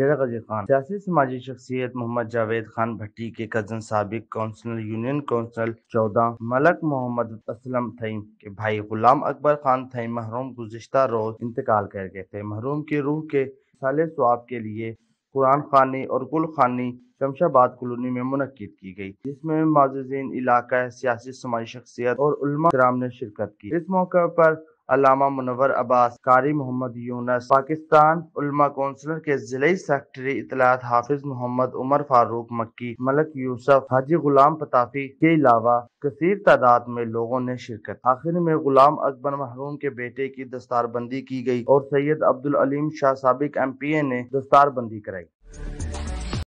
डेरा गजी खान सियासी समाजी शख्सियत मोहम्मद जावेद खान भट्टी के कजन सबक कौंसलर यूनियन कौंसल चौदह मलक मोहम्मद असलम थईम के भाई गुलाम अकबर खान थईम महरूम गुजशत रोज इंतकाल कर गए थे महरूम की रूह के साले स्वाब के लिए कुरान खानी और गुल खानी शमशाबाद कॉलोनी में मुनद की गई जिसमें माजुजीन इलाका सियासी समाजी शख्सियत और ने शिरकत की इस मौके पर अलामा मुनवर अब्बास कारी मोहम्मद यूनस पाकिस्तान उलमा कौंसलर के जिले सेक्रेटरी इतलात हाफिज मोहम्मद उमर फारूक मक्की मलक यूसफ हाजी गुलाम पताफी के अलावा कसीर तादाद में लोगों ने शिरकत आखिर में गुलाम अकबर महरूम के बेटे की दस्तारबंदी की गई और सैयद अब्दुल अलीम शाह सबक एम पी ए ने दस्तारबंदी कराई